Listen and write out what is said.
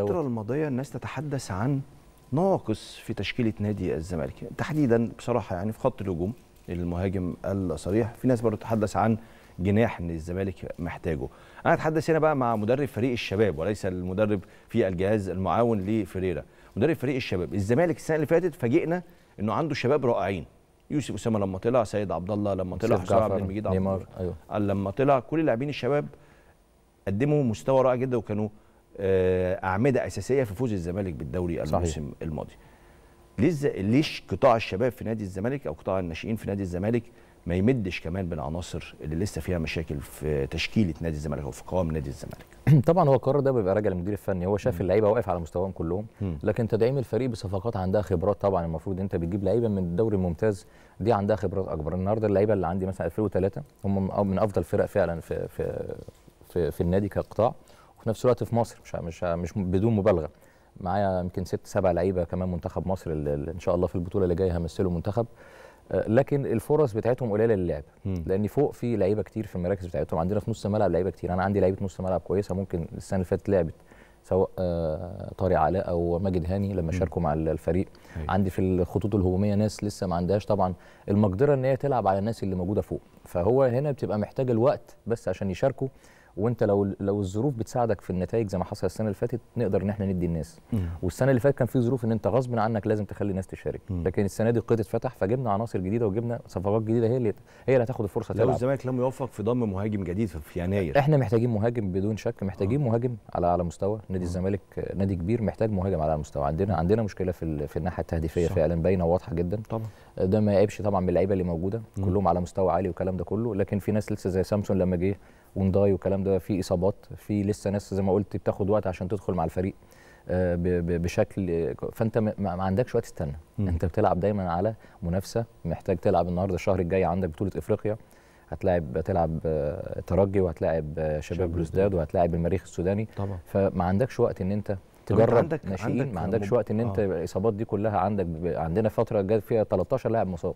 الفترة الماضية الناس تتحدث عن ناقص في تشكيلة نادي الزمالك تحديدا بصراحة يعني في خط الهجوم المهاجم الصريح في ناس برضه تتحدث عن جناح ان الزمالك محتاجه انا اتحدث هنا بقى مع مدرب فريق الشباب وليس المدرب في الجهاز المعاون لفريرا مدرب فريق الشباب الزمالك السنه اللي فاتت فاجئنا انه عنده شباب رائعين يوسف اسامه لما طلع سيد عبد الله لما طلع حسام عبد المجيد عبد أيوه. لما طلع كل لاعبين الشباب قدموا مستوى رائع جدا وكانوا آه، اعمده اساسيه في فوز الزمالك بالدوري الموسم الماضي ليه ليش قطاع الشباب في نادي الزمالك او قطاع الناشئين في نادي الزمالك ما يمدش كمان بالعناصر اللي لسه فيها مشاكل في تشكيله نادي الزمالك او في قوام نادي الزمالك طبعا هو القرار ده بيبقى راجع للمدير الفني هو شاف اللعيبه واقف على مستواهم كلهم لكن تدعيم الفريق بصفقات عندها خبرات طبعا المفروض انت بتجيب لعيبه من الدوري الممتاز دي عندها خبرات اكبر النهارده اللعيبه اللي عندي مثلا 2003 هم من افضل فرق فعلا في في في, في النادي كقطاع وفي نفس الوقت في مصر مش مش مش بدون مبالغه معايا يمكن ست سبع لعيبه كمان منتخب مصر اللي ان شاء الله في البطوله اللي جايه همثلوا منتخب آه، لكن الفرص بتاعتهم قليله للعب لان فوق في لعيبه كتير في المراكز بتاعتهم عندنا في نص الملعب لعيبه كتير انا عندي لعيبه نص ملعب كويسه ممكن السنه اللي فاتت لعبت سواء آه، طارق علاء او ماجد هاني لما شاركوا مع الفريق هي. أيوة. عندي في الخطوط الهجوميه ناس لسه ما عندهاش طبعا المقدره ان هي تلعب على الناس اللي موجوده فوق فهو هنا بتبقى محتاج الوقت بس عشان يشاركوا وانت لو لو الظروف بتساعدك في النتائج زي ما حصل السنه اللي فاتت نقدر ان احنا ندي الناس والسنه اللي فاتت كان في ظروف ان انت غصب عنك لازم تخلي الناس تشارك لكن السنه دي القيد اتفتح فجبنا عناصر جديده وجبنا صفقات جديده هي اللي هي اللي هتاخد الفرصه لو الزمالك لم يوفق في ضم مهاجم جديد في يناير احنا محتاجين مهاجم بدون شك محتاجين آه. مهاجم على على مستوى نادي الزمالك نادي كبير محتاج مهاجم على مستوى عندنا عندنا مشكله في في الناحيه التهديفيه فعلا باينه وواضحه جدا طبعا ده ما يعيبش طبعا من اللعيبه اللي موجوده كلهم على مستوى عالي والكلام ده كله لكن في ناس لسه زي سامسون لما جه ونداي والكلام ده في اصابات في لسه ناس زي ما قلت بتاخد وقت عشان تدخل مع الفريق آه، بشكل فانت ما عندكش وقت تستنى انت بتلعب دايما على منافسه محتاج تلعب النهارده الشهر الجاي عندك بطوله افريقيا هتلاعب هتلعب آه، ترجي وهتلاعب آه، شباب بلوزداد وهتلاعب المريخ السوداني طبعا فما عندكش وقت ان انت تجرب عندك ناشئين عندك ما عندكش وقت ان انت آه. الاصابات دي كلها عندك عندنا فتره جت فيها 13 لاعب مصاب